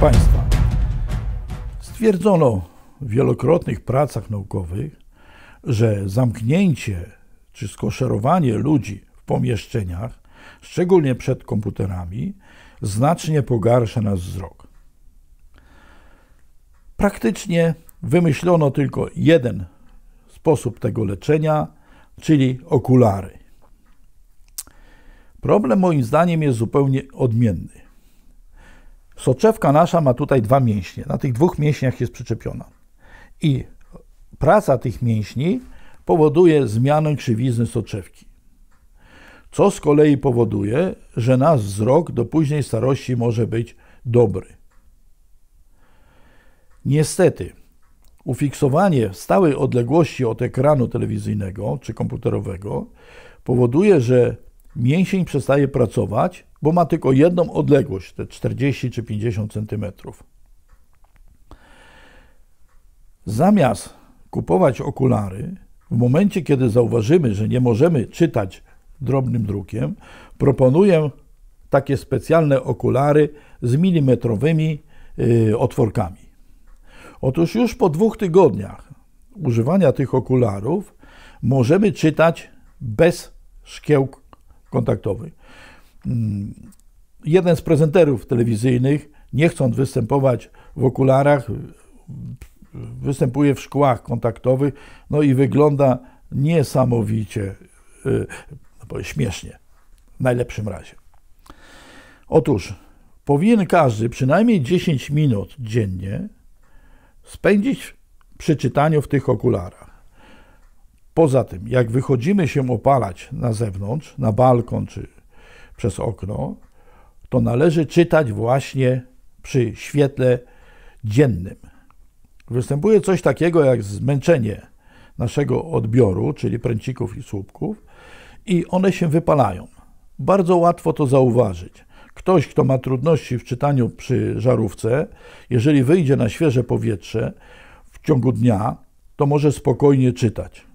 państwa. Stwierdzono w wielokrotnych pracach naukowych, że zamknięcie czy skoszerowanie ludzi w pomieszczeniach, szczególnie przed komputerami, znacznie pogarsza nasz wzrok. Praktycznie wymyślono tylko jeden sposób tego leczenia, czyli okulary. Problem moim zdaniem jest zupełnie odmienny. Soczewka nasza ma tutaj dwa mięśnie. Na tych dwóch mięśniach jest przyczepiona. I praca tych mięśni powoduje zmianę krzywizny soczewki. Co z kolei powoduje, że nasz wzrok do późnej starości może być dobry. Niestety, ufiksowanie stałej odległości od ekranu telewizyjnego czy komputerowego powoduje, że mięsień przestaje pracować, bo ma tylko jedną odległość, te 40 czy 50 cm. Zamiast kupować okulary, w momencie kiedy zauważymy, że nie możemy czytać drobnym drukiem, proponuję takie specjalne okulary z milimetrowymi y, otworkami. Otóż już po dwóch tygodniach używania tych okularów możemy czytać bez szkiełk kontaktowy. Mm, jeden z prezenterów telewizyjnych, nie chcąc występować w okularach, występuje w szkłach kontaktowych, no i wygląda niesamowicie, y, no śmiesznie, w najlepszym razie. Otóż powinien każdy przynajmniej 10 minut dziennie spędzić przy czytaniu w tych okularach. Poza tym, jak wychodzimy się opalać na zewnątrz, na balkon czy przez okno, to należy czytać właśnie przy świetle dziennym. Występuje coś takiego jak zmęczenie naszego odbioru, czyli pręcików i słupków, i one się wypalają. Bardzo łatwo to zauważyć. Ktoś, kto ma trudności w czytaniu przy żarówce, jeżeli wyjdzie na świeże powietrze w ciągu dnia, to może spokojnie czytać.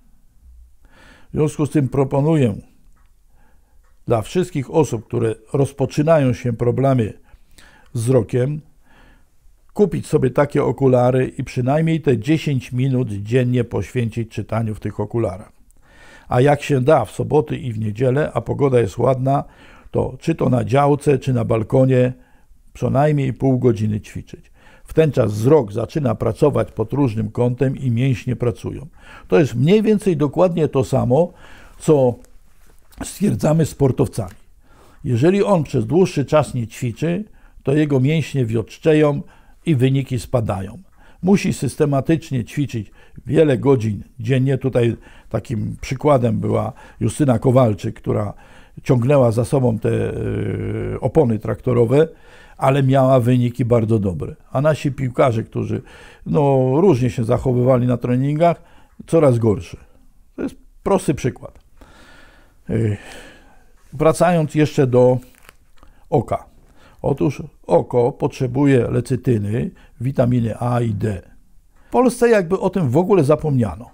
W związku z tym proponuję dla wszystkich osób, które rozpoczynają się problemie wzrokiem, kupić sobie takie okulary i przynajmniej te 10 minut dziennie poświęcić czytaniu w tych okularach. A jak się da w soboty i w niedzielę, a pogoda jest ładna, to czy to na działce, czy na balkonie, przynajmniej pół godziny ćwiczyć. W ten czas wzrok zaczyna pracować pod różnym kątem i mięśnie pracują. To jest mniej więcej dokładnie to samo, co stwierdzamy sportowcami. Jeżeli on przez dłuższy czas nie ćwiczy, to jego mięśnie wiotczeją i wyniki spadają. Musi systematycznie ćwiczyć wiele godzin dziennie. Tutaj takim przykładem była Justyna Kowalczyk, która ciągnęła za sobą te y, opony traktorowe ale miała wyniki bardzo dobre. A nasi piłkarze, którzy no, różnie się zachowywali na treningach, coraz gorsze. To jest prosty przykład. Y, wracając jeszcze do oka. Otóż oko potrzebuje lecytyny, witaminy A i D. W Polsce jakby o tym w ogóle zapomniano.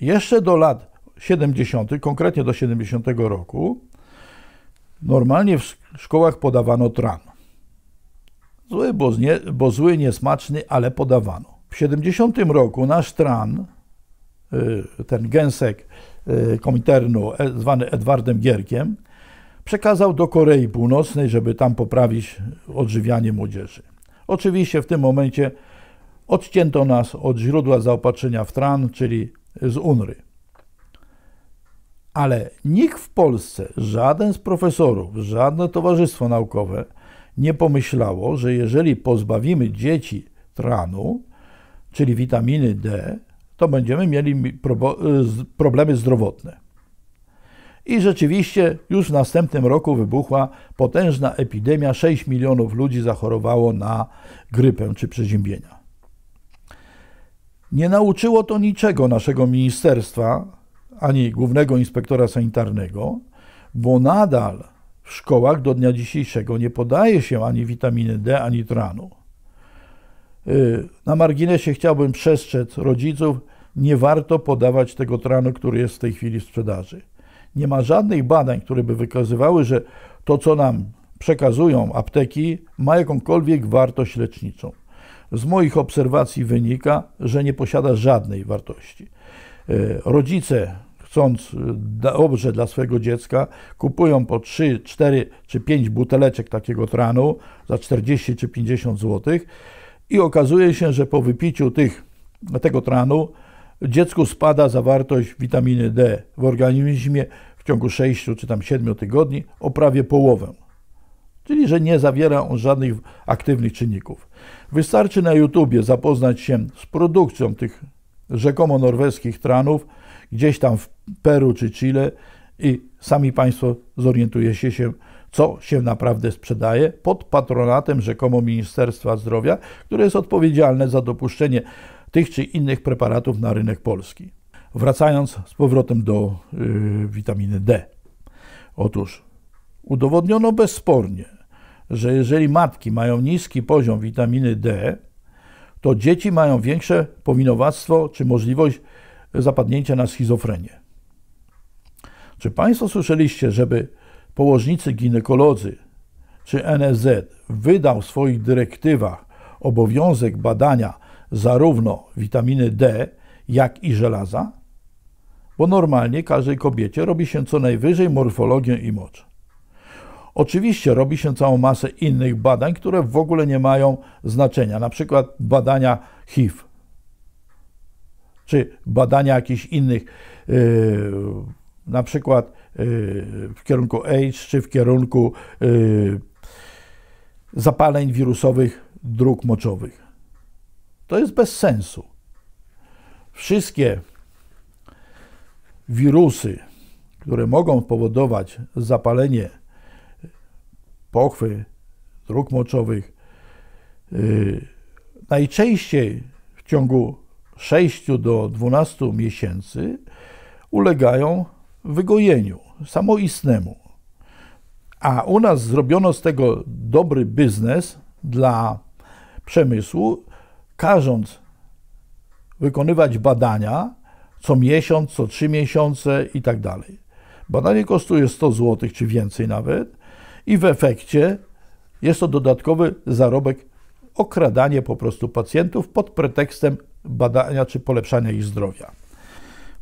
Jeszcze do lat 70., konkretnie do 70 roku, normalnie w szkołach podawano tran. Zły, bo, nie, bo zły, niesmaczny, ale podawano. W 70 roku nasz tran, y, ten gęsek y, Kominternu, e, zwany Edwardem Gierkiem, przekazał do Korei Północnej, żeby tam poprawić odżywianie młodzieży. Oczywiście w tym momencie odcięto nas od źródła zaopatrzenia w tran, czyli z UNRY. Ale nikt w Polsce, żaden z profesorów, żadne towarzystwo naukowe nie pomyślało, że jeżeli pozbawimy dzieci tranu, czyli witaminy D, to będziemy mieli y, problemy zdrowotne. I rzeczywiście już w następnym roku wybuchła potężna epidemia. 6 milionów ludzi zachorowało na grypę czy przeziębienia. Nie nauczyło to niczego naszego ministerstwa ani głównego inspektora sanitarnego, bo nadal w szkołach do dnia dzisiejszego nie podaje się ani witaminy D, ani tranu. Y, na marginesie chciałbym przestrzec rodziców, nie warto podawać tego tranu, który jest w tej chwili w sprzedaży. Nie ma żadnych badań, które by wykazywały, że to, co nam przekazują apteki, ma jakąkolwiek wartość leczniczą. Z moich obserwacji wynika, że nie posiada żadnej wartości. Y, rodzice chcąc y, dobrze dla swojego dziecka, kupują po 3, 4 czy 5 buteleczek takiego tranu za 40 czy 50 zł i okazuje się, że po wypiciu tych, tego tranu dziecku spada zawartość witaminy D w organizmie w ciągu 6 czy tam 7 tygodni o prawie połowę. Czyli, że nie zawiera on żadnych aktywnych czynników. Wystarczy na YouTubie zapoznać się z produkcją tych rzekomo norweskich tranów, gdzieś tam w Peru czy Chile i sami Państwo zorientujecie się, co się naprawdę sprzedaje pod patronatem rzekomo Ministerstwa Zdrowia, które jest odpowiedzialne za dopuszczenie tych czy innych preparatów na rynek polski. Wracając z powrotem do yy, witaminy D. Otóż udowodniono bezspornie, że jeżeli matki mają niski poziom witaminy D, to dzieci mają większe powinowactwo czy możliwość zapadnięcia na schizofrenię. Czy Państwo słyszeliście, żeby położnicy ginekolodzy czy NSZ, wydał w swoich dyrektywach obowiązek badania zarówno witaminy D, jak i żelaza? Bo normalnie każdej kobiecie robi się co najwyżej morfologię i mocz. Oczywiście robi się całą masę innych badań, które w ogóle nie mają znaczenia, na przykład badania HIV czy badania jakichś innych, y, na przykład y, w kierunku AIDS, czy w kierunku y, zapaleń wirusowych dróg moczowych. To jest bez sensu. Wszystkie wirusy, które mogą powodować zapalenie pochwy, dróg moczowych, najczęściej w ciągu 6 do 12 miesięcy ulegają wygojeniu samoistnemu. A u nas zrobiono z tego dobry biznes dla przemysłu, każąc wykonywać badania co miesiąc, co trzy miesiące i tak dalej. Badanie kosztuje 100 zł czy więcej nawet i w efekcie jest to dodatkowy zarobek okradanie po prostu pacjentów pod pretekstem badania czy polepszania ich zdrowia.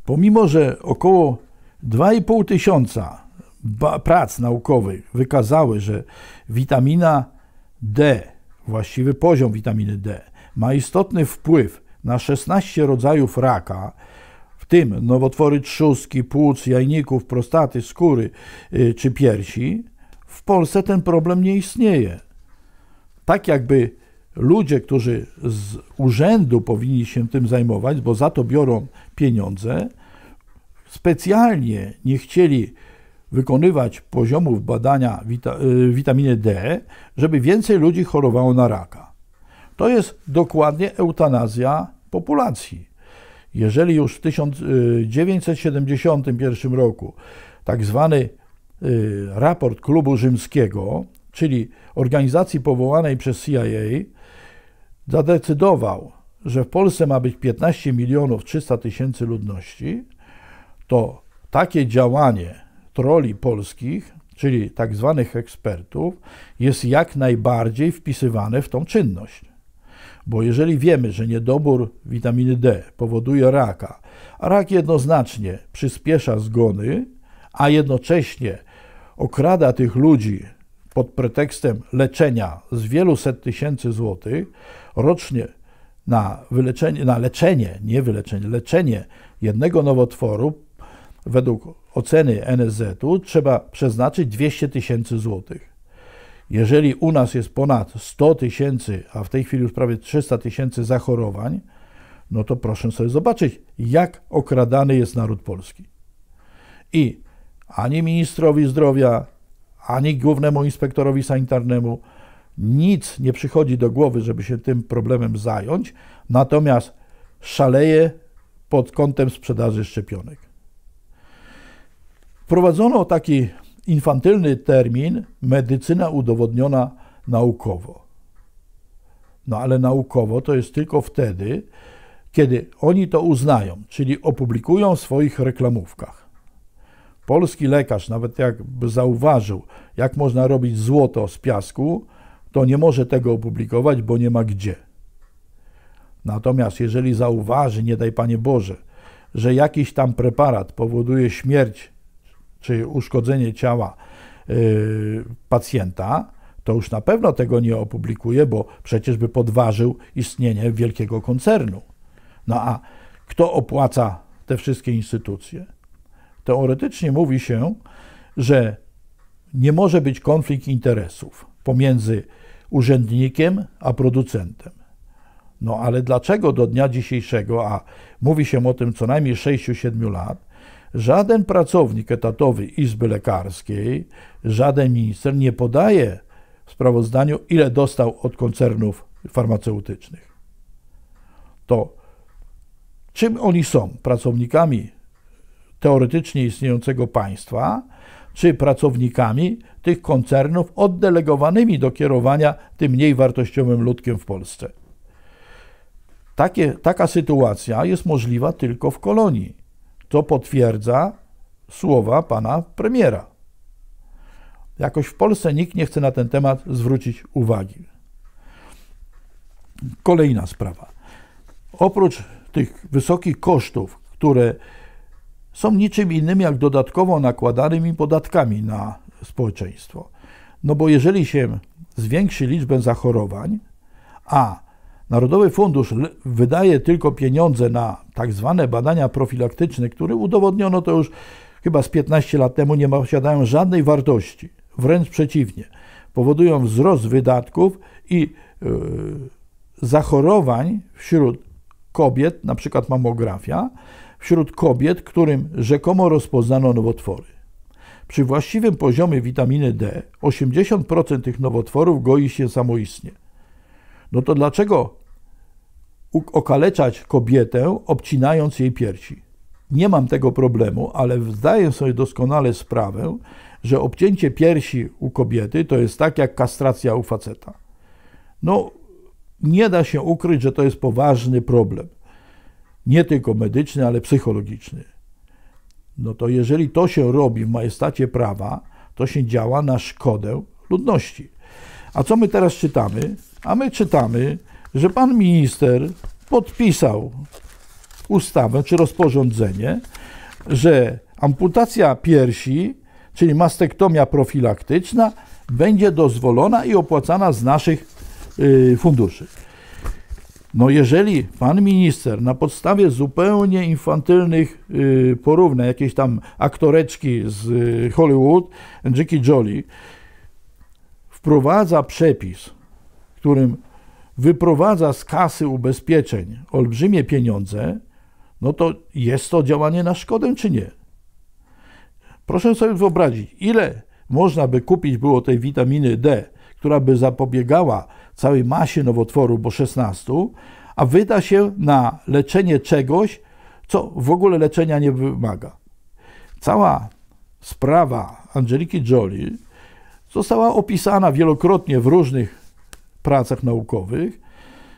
Pomimo, że około 2,5 tysiąca prac naukowych wykazały, że witamina D, właściwy poziom witaminy D, ma istotny wpływ na 16 rodzajów raka, w tym nowotwory trzustki, płuc, jajników, prostaty, skóry y, czy piersi, w Polsce ten problem nie istnieje. Tak jakby ludzie, którzy z urzędu powinni się tym zajmować, bo za to biorą pieniądze, specjalnie nie chcieli wykonywać poziomów badania wita y, witaminy D, żeby więcej ludzi chorowało na raka. To jest dokładnie eutanazja populacji. Jeżeli już w 1971 y, roku tak zwany y, raport Klubu Rzymskiego, czyli organizacji powołanej przez CIA, zadecydował, że w Polsce ma być 15 milionów 300 tysięcy ludności, to takie działanie troli polskich, czyli tak zwanych ekspertów, jest jak najbardziej wpisywane w tą czynność. Bo jeżeli wiemy, że niedobór witaminy D powoduje raka, a rak jednoznacznie przyspiesza zgony, a jednocześnie okrada tych ludzi pod pretekstem leczenia z wielu set tysięcy złotych, rocznie na, wyleczenie, na leczenie, nie wyleczenie, leczenie jednego nowotworu według oceny NSZ-u trzeba przeznaczyć 200 tysięcy złotych. Jeżeli u nas jest ponad 100 tysięcy, a w tej chwili już prawie 300 tysięcy zachorowań, no to proszę sobie zobaczyć, jak okradany jest naród polski. I ani ministrowi zdrowia, ani głównemu inspektorowi sanitarnemu, nic nie przychodzi do głowy, żeby się tym problemem zająć, natomiast szaleje pod kątem sprzedaży szczepionek. Wprowadzono taki infantylny termin medycyna udowodniona naukowo. No ale naukowo to jest tylko wtedy, kiedy oni to uznają, czyli opublikują w swoich reklamówkach. Polski lekarz, nawet jakby zauważył, jak można robić złoto z piasku, to nie może tego opublikować, bo nie ma gdzie. Natomiast jeżeli zauważy, nie daj Panie Boże, że jakiś tam preparat powoduje śmierć czy uszkodzenie ciała yy, pacjenta, to już na pewno tego nie opublikuje, bo przecież by podważył istnienie wielkiego koncernu. No a kto opłaca te wszystkie instytucje? Teoretycznie mówi się, że nie może być konflikt interesów pomiędzy urzędnikiem a producentem. No ale dlaczego do dnia dzisiejszego, a mówi się o tym co najmniej 6-7 lat, żaden pracownik etatowy Izby Lekarskiej, żaden minister nie podaje w sprawozdaniu, ile dostał od koncernów farmaceutycznych? To czym oni są pracownikami teoretycznie istniejącego państwa, czy pracownikami tych koncernów oddelegowanymi do kierowania tym mniej wartościowym ludkiem w Polsce. Takie, taka sytuacja jest możliwa tylko w kolonii. To potwierdza słowa pana premiera. Jakoś w Polsce nikt nie chce na ten temat zwrócić uwagi. Kolejna sprawa. Oprócz tych wysokich kosztów, które są niczym innym jak dodatkowo nakładanymi podatkami na społeczeństwo. No bo jeżeli się zwiększy liczbę zachorowań, a Narodowy Fundusz wydaje tylko pieniądze na tak zwane badania profilaktyczne, które udowodniono to już chyba z 15 lat temu nie posiadają żadnej wartości, wręcz przeciwnie, powodują wzrost wydatków i yy, zachorowań wśród kobiet, na przykład mamografia, wśród kobiet, którym rzekomo rozpoznano nowotwory. Przy właściwym poziomie witaminy D 80% tych nowotworów goi się samoistnie. No to dlaczego okaleczać kobietę, obcinając jej piersi? Nie mam tego problemu, ale zdaję sobie doskonale sprawę, że obcięcie piersi u kobiety to jest tak jak kastracja u faceta. No, nie da się ukryć, że to jest poważny problem nie tylko medyczny, ale psychologiczny. No to jeżeli to się robi w majestacie prawa, to się działa na szkodę ludności. A co my teraz czytamy? A my czytamy, że pan minister podpisał ustawę czy rozporządzenie, że amputacja piersi, czyli mastektomia profilaktyczna, będzie dozwolona i opłacana z naszych y, funduszy. No jeżeli pan minister na podstawie zupełnie infantylnych yy, porównań, jakiejś tam aktoreczki z y, Hollywood, Jackie Jolie, wprowadza przepis, którym wyprowadza z kasy ubezpieczeń olbrzymie pieniądze, no to jest to działanie na szkodę czy nie? Proszę sobie wyobrazić, ile można by kupić było tej witaminy D, która by zapobiegała całej masie nowotworu, bo 16, a wyda się na leczenie czegoś, co w ogóle leczenia nie wymaga. Cała sprawa Angeliki Jolie została opisana wielokrotnie w różnych pracach naukowych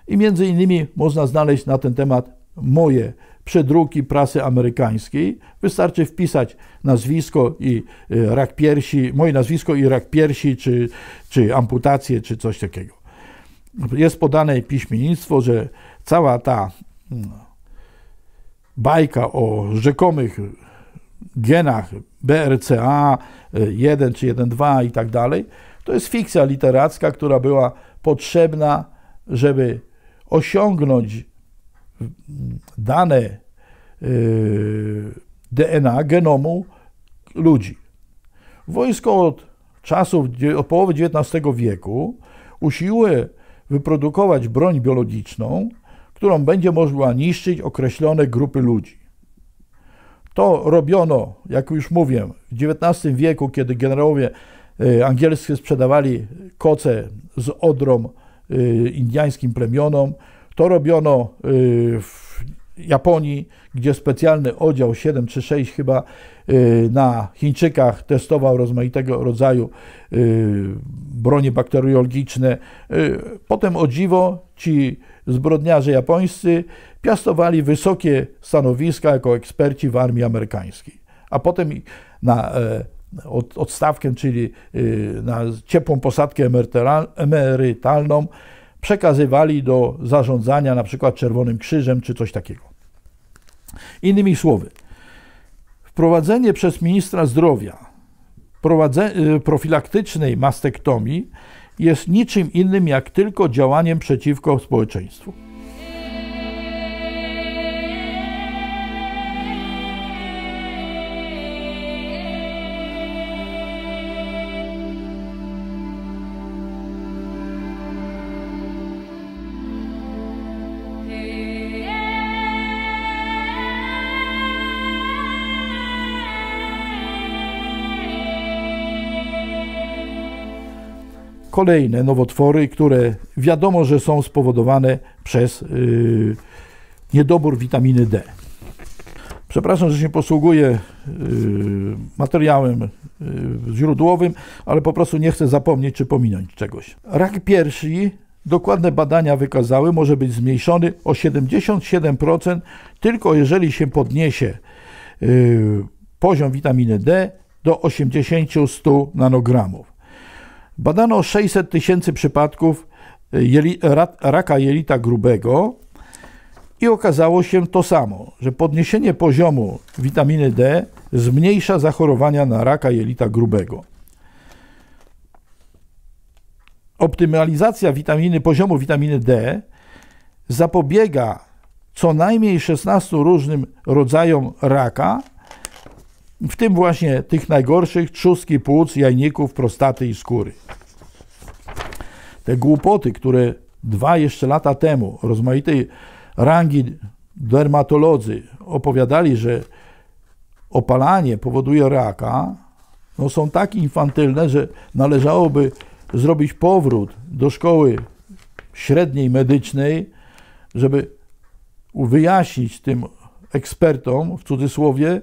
i między innymi można znaleźć na ten temat moje przedruki prasy amerykańskiej. Wystarczy wpisać nazwisko i e, rak piersi, moje nazwisko i rak piersi, czy, czy amputację, czy coś takiego jest podane piśmiennictwo, że cała ta mm, bajka o rzekomych genach BRCA 1 czy 1.2 i tak dalej, to jest fikcja literacka, która była potrzebna, żeby osiągnąć mm, dane y, DNA genomu ludzi. Wojsko od czasów, od połowy XIX wieku usiłuje wyprodukować broń biologiczną, którą będzie można niszczyć określone grupy ludzi. To robiono, jak już mówię, w XIX wieku, kiedy generałowie y, angielscy sprzedawali koce z odrą y, indiańskim plemionom. To robiono y, w Japonii, gdzie specjalny oddział 7 czy 6 chyba y, na Chińczykach testował rozmaitego rodzaju y, bronie bakteriologiczne. Y, potem o dziwo ci zbrodniarze japońscy piastowali wysokie stanowiska jako eksperci w armii amerykańskiej. A potem na e, odstawkę, czyli na ciepłą posadkę emerytalną, przekazywali do zarządzania na przykład Czerwonym Krzyżem czy coś takiego. Innymi słowy, wprowadzenie przez ministra zdrowia y, profilaktycznej mastektomii jest niczym innym jak tylko działaniem przeciwko społeczeństwu. kolejne nowotwory, które wiadomo, że są spowodowane przez y, niedobór witaminy D. Przepraszam, że się posługuję y, materiałem y, źródłowym, ale po prostu nie chcę zapomnieć czy pominąć czegoś. Rak piersi, dokładne badania wykazały, może być zmniejszony o 77%, tylko jeżeli się podniesie poziom witaminy D do 80-100 nanogramów. Badano 600 tysięcy przypadków e, raka jelita grubego i okazało się to samo, że podniesienie poziomu witaminy D zmniejsza zachorowania na raka jelita grubego. Optymalizacja witaminy, poziomu witaminy D zapobiega co najmniej 16 różnym rodzajom raka, w tym właśnie tych najgorszych trzustki płuc, jajników, prostaty i skóry. Te głupoty, które dwa jeszcze lata temu rozmaitej rangi dermatolodzy opowiadali, że opalanie powoduje raka, no są tak infantylne, że należałoby zrobić powrót do szkoły średniej medycznej, żeby wyjaśnić tym ekspertom, w cudzysłowie,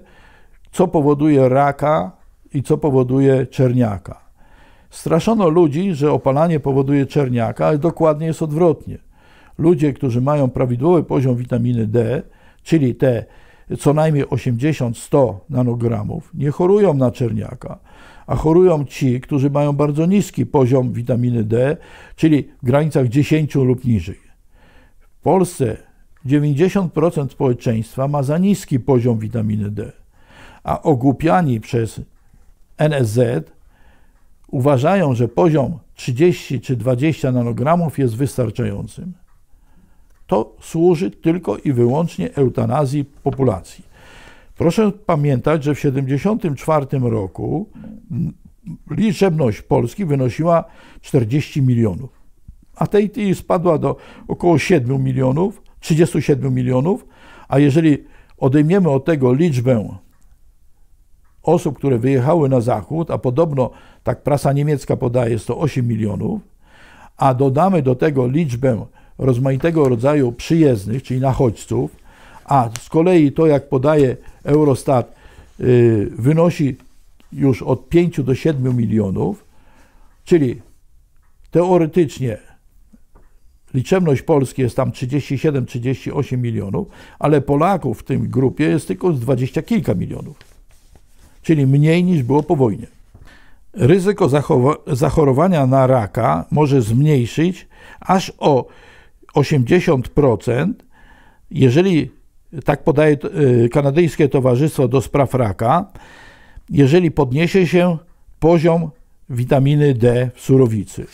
co powoduje raka i co powoduje czerniaka. Straszono ludzi, że opalanie powoduje czerniaka, ale dokładnie jest odwrotnie. Ludzie, którzy mają prawidłowy poziom witaminy D, czyli te co najmniej 80-100 nanogramów, nie chorują na czerniaka, a chorują ci, którzy mają bardzo niski poziom witaminy D, czyli w granicach 10 lub niżej. W Polsce 90% społeczeństwa ma za niski poziom witaminy D a ogłupiani przez NSZ uważają, że poziom 30 czy 20 nanogramów jest wystarczającym. To służy tylko i wyłącznie eutanazji populacji. Proszę pamiętać, że w 1974 roku liczebność Polski wynosiła 40 milionów, a tej spadła do około 7 milionów, 37 milionów, a jeżeli odejmiemy od tego liczbę osób, które wyjechały na zachód, a podobno, tak prasa niemiecka podaje, jest to 8 milionów, a dodamy do tego liczbę rozmaitego rodzaju przyjezdnych, czyli nachodźców, a z kolei to, jak podaje Eurostat, y, wynosi już od 5 do 7 milionów, czyli teoretycznie liczebność Polski jest tam 37-38 milionów, ale Polaków w tym grupie jest tylko dwadzieścia kilka milionów czyli mniej niż było po wojnie. Ryzyko zachorowania na raka może zmniejszyć aż o 80%, jeżeli, tak podaje y, Kanadyjskie Towarzystwo do Spraw Raka, jeżeli podniesie się poziom witaminy D w surowicy.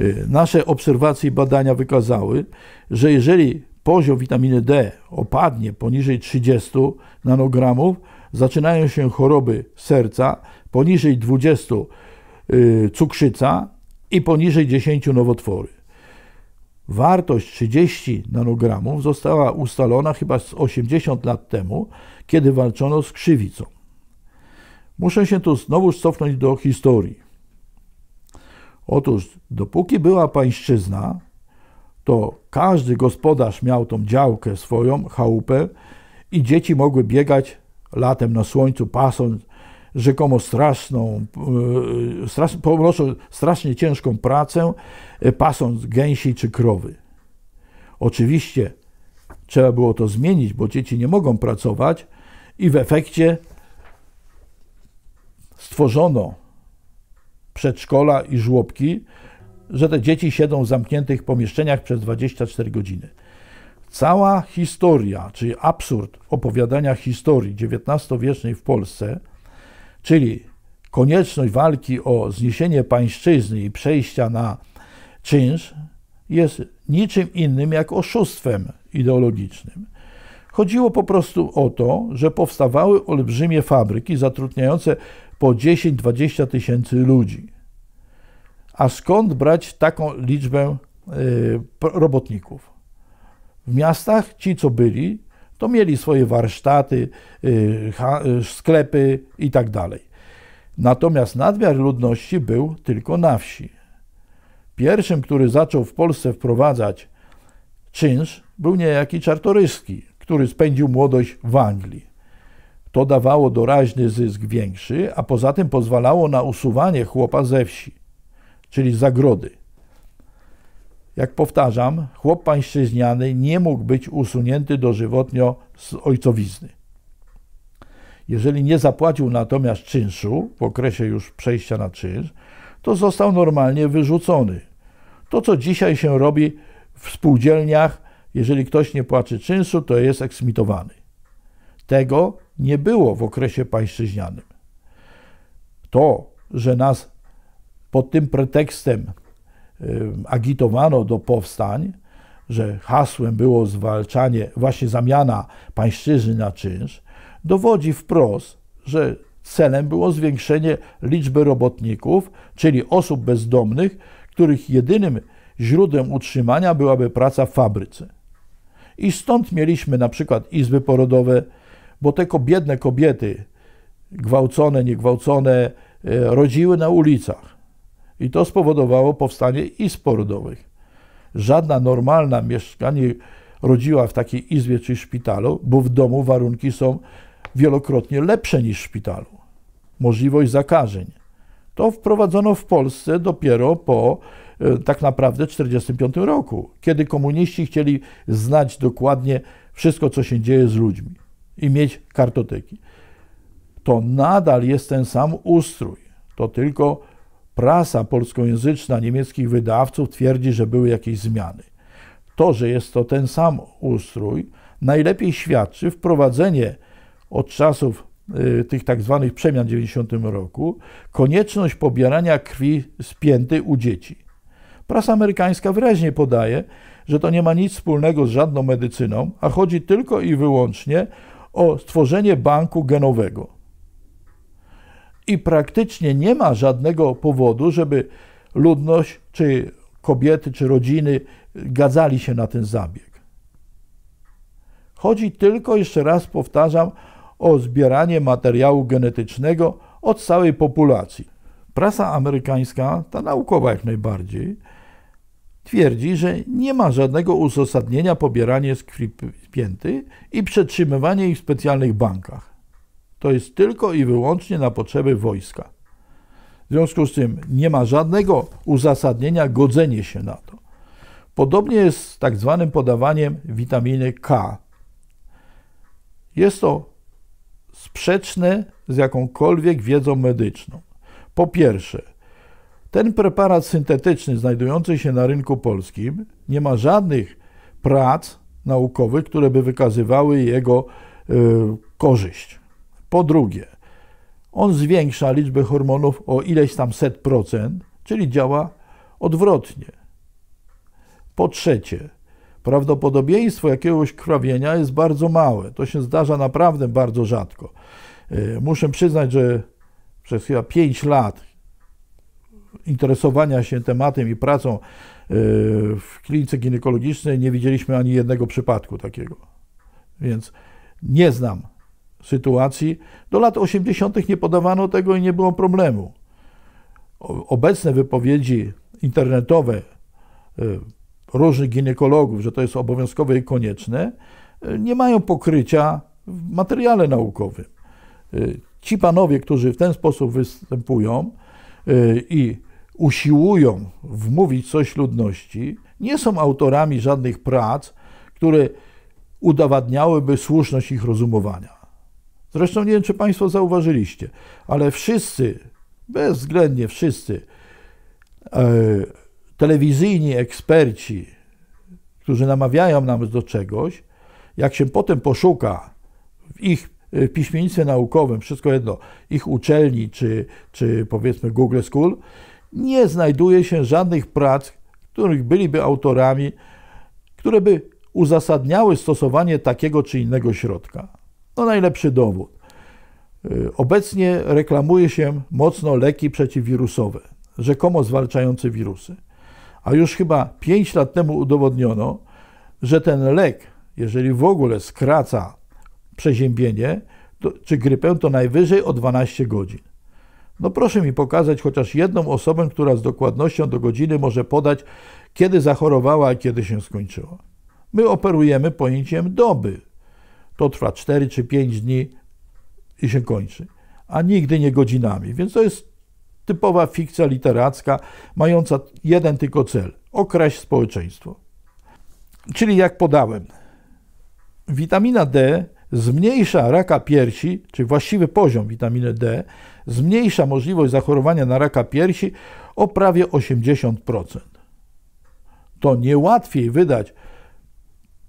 Y, nasze obserwacje i badania wykazały, że jeżeli poziom witaminy D opadnie poniżej 30 nanogramów, zaczynają się choroby serca, poniżej 20 y, cukrzyca i poniżej 10 nowotwory. Wartość 30 nanogramów została ustalona chyba z 80 lat temu, kiedy walczono z krzywicą. Muszę się tu znowu cofnąć do historii. Otóż, dopóki była pańszczyzna, to każdy gospodarz miał tą działkę swoją, chałupę i dzieci mogły biegać latem na słońcu pasąc rzekomo straszną, e, strasz, strasznie ciężką pracę, e, pasąc gęsi czy krowy. Oczywiście trzeba było to zmienić, bo dzieci nie mogą pracować i w efekcie stworzono przedszkola i żłobki, że te dzieci siedzą w zamkniętych pomieszczeniach przez 24 godziny. Cała historia, czyli absurd opowiadania historii XIX-wiecznej w Polsce, czyli konieczność walki o zniesienie pańszczyzny i przejścia na czynsz, jest niczym innym jak oszustwem ideologicznym. Chodziło po prostu o to, że powstawały olbrzymie fabryki zatrudniające po 10-20 tysięcy ludzi. A skąd brać taką liczbę y, robotników? W miastach ci, co byli, to mieli swoje warsztaty, y, y, sklepy itd. Tak Natomiast nadmiar ludności był tylko na wsi. Pierwszym, który zaczął w Polsce wprowadzać czynsz, był niejaki Czartoryski, który spędził młodość w Anglii. To dawało doraźny zysk większy, a poza tym pozwalało na usuwanie chłopa ze wsi, czyli zagrody. Jak powtarzam, chłop pańszczyźniany nie mógł być usunięty dożywotnio z ojcowizny. Jeżeli nie zapłacił natomiast czynszu w okresie już przejścia na czynsz, to został normalnie wyrzucony. To, co dzisiaj się robi w spółdzielniach, jeżeli ktoś nie płaci czynszu, to jest eksmitowany. Tego nie było w okresie pańszczyźnianym. To, że nas pod tym pretekstem agitowano do powstań, że hasłem było zwalczanie, właśnie zamiana pańszczyzny na czynsz, dowodzi wprost, że celem było zwiększenie liczby robotników, czyli osób bezdomnych, których jedynym źródłem utrzymania byłaby praca w fabryce. I stąd mieliśmy na przykład izby porodowe, bo te biedne kobiety, gwałcone, niegwałcone, e, rodziły na ulicach i to spowodowało powstanie izb porodowych. Żadna normalna mieszkanie rodziła w takiej izbie czy szpitalu, bo w domu warunki są wielokrotnie lepsze niż w szpitalu. Możliwość zakażeń. To wprowadzono w Polsce dopiero po e, tak naprawdę 1945 roku, kiedy komuniści chcieli znać dokładnie wszystko, co się dzieje z ludźmi i mieć kartoteki. To nadal jest ten sam ustrój, to tylko prasa polskojęzyczna niemieckich wydawców twierdzi, że były jakieś zmiany. To, że jest to ten sam ustrój, najlepiej świadczy wprowadzenie od czasów y, tych tak zwanych przemian w 90 roku konieczność pobierania krwi z pięty u dzieci. Prasa amerykańska wyraźnie podaje, że to nie ma nic wspólnego z żadną medycyną, a chodzi tylko i wyłącznie o stworzenie banku genowego i praktycznie nie ma żadnego powodu, żeby ludność, czy kobiety, czy rodziny gadzali się na ten zabieg. Chodzi tylko, jeszcze raz powtarzam, o zbieranie materiału genetycznego od całej populacji. Prasa amerykańska, ta naukowa jak najbardziej, twierdzi, że nie ma żadnego uzasadnienia pobierania z krwi pięty i przetrzymywanie ich w specjalnych bankach to jest tylko i wyłącznie na potrzeby wojska. W związku z tym nie ma żadnego uzasadnienia godzenie się na to. Podobnie jest z tak zwanym podawaniem witaminy K. Jest to sprzeczne z jakąkolwiek wiedzą medyczną. Po pierwsze, ten preparat syntetyczny znajdujący się na rynku polskim nie ma żadnych prac naukowych, które by wykazywały jego y, korzyść. Po drugie, on zwiększa liczbę hormonów o ileś tam set procent, czyli działa odwrotnie. Po trzecie, prawdopodobieństwo jakiegoś krwawienia jest bardzo małe. To się zdarza naprawdę bardzo rzadko. E, muszę przyznać, że przez chyba 5 lat interesowania się tematem i pracą e, w klinice ginekologicznej nie widzieliśmy ani jednego przypadku takiego. Więc nie znam sytuacji. Do lat 80. nie podawano tego i nie było problemu. Obecne wypowiedzi internetowe y, różnych ginekologów, że to jest obowiązkowe i konieczne, y, nie mają pokrycia w materiale naukowym. Y, ci panowie, którzy w ten sposób występują i usiłują wmówić coś ludności, nie są autorami żadnych prac, które udowadniałyby słuszność ich rozumowania. Zresztą nie wiem, czy Państwo zauważyliście, ale wszyscy, bezwzględnie wszyscy, e, telewizyjni eksperci, którzy namawiają nam do czegoś, jak się potem poszuka w ich e, piśmiennictwie naukowym, wszystko jedno, ich uczelni czy, czy powiedzmy Google School, nie znajduje się żadnych prac, których byliby autorami, które by uzasadniały stosowanie takiego czy innego środka. No najlepszy dowód. Y, obecnie reklamuje się mocno leki przeciwwirusowe, rzekomo zwalczające wirusy. A już chyba 5 lat temu udowodniono, że ten lek, jeżeli w ogóle skraca przeziębienie to, czy grypę, to najwyżej o 12 godzin. No proszę mi pokazać chociaż jedną osobę, która z dokładnością do godziny może podać, kiedy zachorowała, a kiedy się skończyła. My operujemy pojęciem doby. To trwa 4 czy 5 dni i się kończy, a nigdy nie godzinami. Więc to jest typowa fikcja literacka, mająca jeden tylko cel okraść społeczeństwo. Czyli jak podałem, witamina D zmniejsza raka piersi, czy właściwy poziom witaminy D zmniejsza możliwość zachorowania na raka piersi o prawie 80%. To nie łatwiej wydać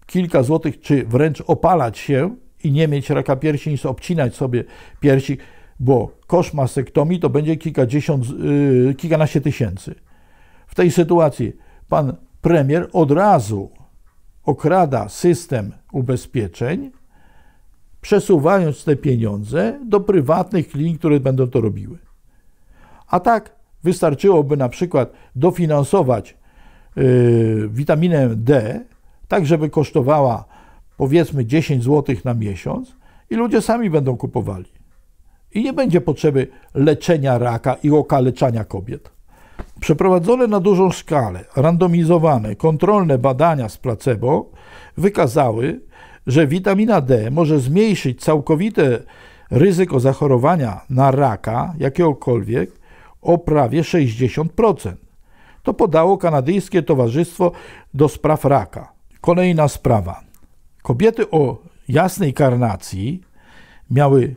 kilka złotych, czy wręcz opalać się i nie mieć raka piersi, niż obcinać sobie piersi, bo koszt mastektomii to będzie kilkadziesiąt, yy, kilkanaście tysięcy. W tej sytuacji pan premier od razu okrada system ubezpieczeń, przesuwając te pieniądze do prywatnych klinik, które będą to robiły. A tak wystarczyłoby na przykład dofinansować yy, witaminę D tak żeby kosztowała powiedzmy 10 zł na miesiąc i ludzie sami będą kupowali. I nie będzie potrzeby leczenia raka i okaleczania kobiet. Przeprowadzone na dużą skalę, randomizowane, kontrolne badania z placebo wykazały, że witamina D może zmniejszyć całkowite ryzyko zachorowania na raka jakiegokolwiek o prawie 60%. To podało Kanadyjskie Towarzystwo do Spraw Raka. Kolejna sprawa. Kobiety o jasnej karnacji miały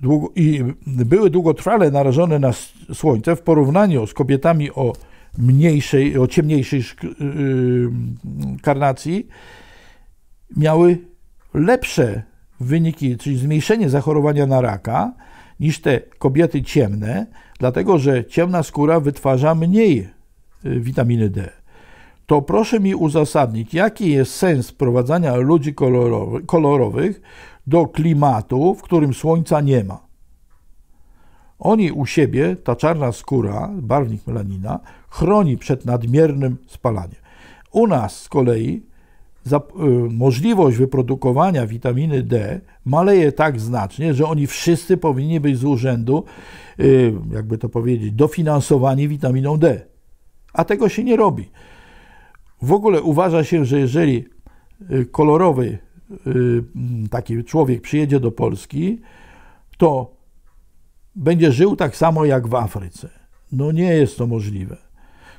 długo, i były długotrwale narażone na słońce w porównaniu z kobietami o mniejszej, o ciemniejszej y, y, karnacji miały lepsze wyniki, czyli zmniejszenie zachorowania na raka niż te kobiety ciemne, dlatego że ciemna skóra wytwarza mniej y, witaminy D to proszę mi uzasadnić, jaki jest sens wprowadzania ludzi kolorowych do klimatu, w którym słońca nie ma. Oni u siebie, ta czarna skóra, barwnik melanina, chroni przed nadmiernym spalaniem. U nas z kolei za, y, możliwość wyprodukowania witaminy D maleje tak znacznie, że oni wszyscy powinni być z urzędu, y, jakby to powiedzieć, dofinansowani witaminą D. A tego się nie robi. W ogóle uważa się, że jeżeli y, kolorowy y, taki człowiek przyjedzie do Polski, to będzie żył tak samo jak w Afryce. No nie jest to możliwe.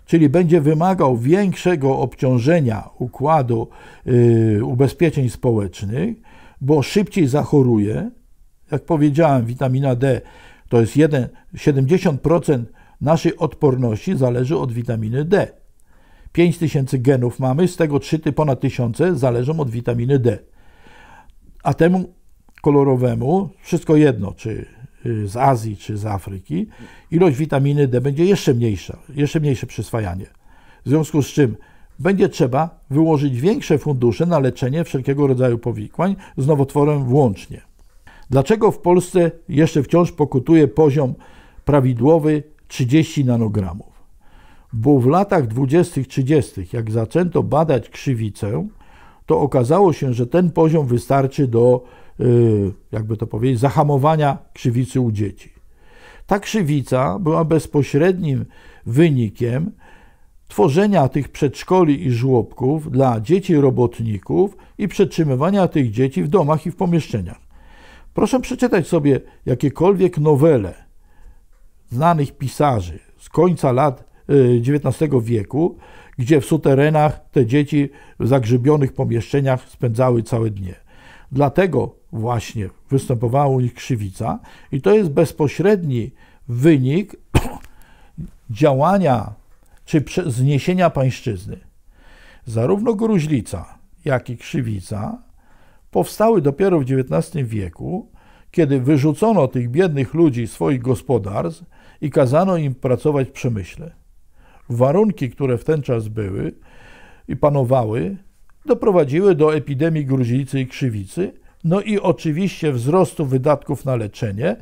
Czyli będzie wymagał większego obciążenia układu y, ubezpieczeń społecznych, bo szybciej zachoruje. Jak powiedziałem, witamina D to jest jeden, 70% naszej odporności zależy od witaminy D. 5000 genów mamy, z tego 3 ponad 1000 zależą od witaminy D. A temu kolorowemu, wszystko jedno, czy y, z Azji, czy z Afryki, ilość witaminy D będzie jeszcze mniejsza, jeszcze mniejsze przyswajanie. W związku z czym będzie trzeba wyłożyć większe fundusze na leczenie wszelkiego rodzaju powikłań z nowotworem włącznie. Dlaczego w Polsce jeszcze wciąż pokutuje poziom prawidłowy 30 nanogramów? bo w latach 20-30, jak zaczęto badać krzywicę, to okazało się, że ten poziom wystarczy do, y, jakby to powiedzieć, zahamowania krzywicy u dzieci. Ta krzywica była bezpośrednim wynikiem tworzenia tych przedszkoli i żłobków dla dzieci robotników i przetrzymywania tych dzieci w domach i w pomieszczeniach. Proszę przeczytać sobie jakiekolwiek nowele znanych pisarzy z końca lat XIX wieku, gdzie w suterenach te dzieci w zagrzybionych pomieszczeniach spędzały całe dnie. Dlatego właśnie występowała u nich krzywica i to jest bezpośredni wynik działania czy zniesienia pańszczyzny. Zarówno gruźlica, jak i krzywica powstały dopiero w XIX wieku, kiedy wyrzucono tych biednych ludzi swoich gospodarstw i kazano im pracować w przemyśle warunki, które w ten czas były i panowały, doprowadziły do epidemii gruźlicy i krzywicy, no i oczywiście wzrostu wydatków na leczenie,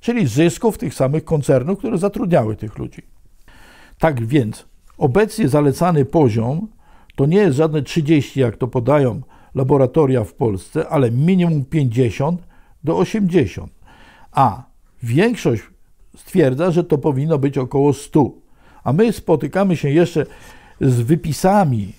czyli zysków tych samych koncernów, które zatrudniały tych ludzi. Tak więc obecnie zalecany poziom to nie jest żadne 30, jak to podają laboratoria w Polsce, ale minimum 50 do 80. A większość stwierdza, że to powinno być około 100. A my spotykamy się jeszcze z wypisami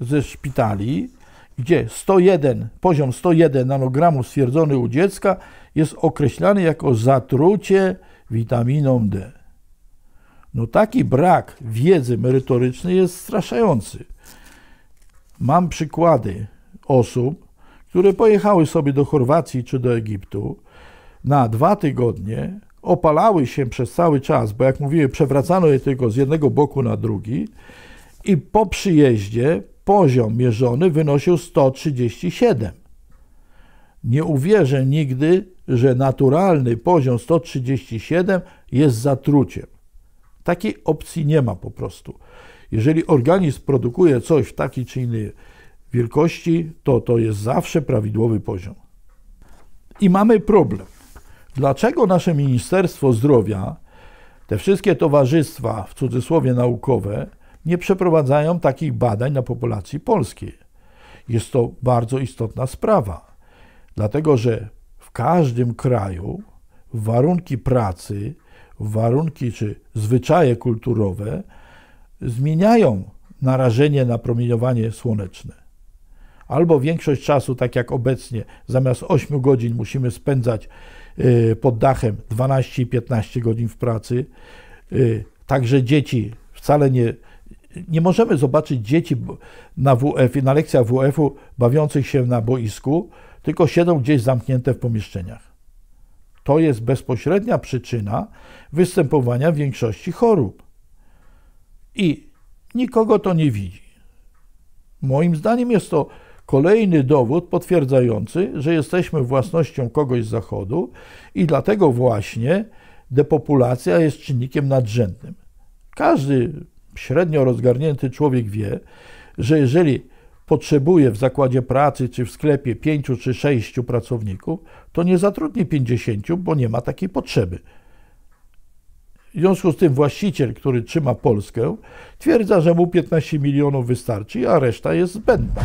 ze szpitali, gdzie 101, poziom 101 nanogramu stwierdzony u dziecka jest określany jako zatrucie witaminą D. No taki brak wiedzy merytorycznej jest straszający. Mam przykłady osób, które pojechały sobie do Chorwacji czy do Egiptu na dwa tygodnie, opalały się przez cały czas, bo jak mówiłem, przewracano je tylko z jednego boku na drugi i po przyjeździe poziom mierzony wynosił 137. Nie uwierzę nigdy, że naturalny poziom 137 jest zatruciem. Takiej opcji nie ma po prostu. Jeżeli organizm produkuje coś w takiej czy innej wielkości, to to jest zawsze prawidłowy poziom. I mamy problem dlaczego nasze Ministerstwo Zdrowia, te wszystkie towarzystwa, w cudzysłowie naukowe, nie przeprowadzają takich badań na populacji polskiej. Jest to bardzo istotna sprawa, dlatego że w każdym kraju warunki pracy, warunki czy zwyczaje kulturowe zmieniają narażenie na promieniowanie słoneczne. Albo większość czasu, tak jak obecnie, zamiast 8 godzin musimy spędzać Y, pod dachem 12 i 15 godzin w pracy. Y, także dzieci wcale nie. Nie możemy zobaczyć dzieci na WF i na lekcjach WF-u bawiących się na boisku, tylko siedzą gdzieś zamknięte w pomieszczeniach. To jest bezpośrednia przyczyna występowania większości chorób. I nikogo to nie widzi. Moim zdaniem jest to Kolejny dowód potwierdzający, że jesteśmy własnością kogoś z Zachodu i dlatego właśnie depopulacja jest czynnikiem nadrzędnym. Każdy średnio rozgarnięty człowiek wie, że jeżeli potrzebuje w zakładzie pracy czy w sklepie pięciu czy sześciu pracowników, to nie zatrudni pięćdziesięciu, bo nie ma takiej potrzeby. W związku z tym właściciel, który trzyma Polskę, twierdza, że mu 15 milionów wystarczy, a reszta jest zbędna.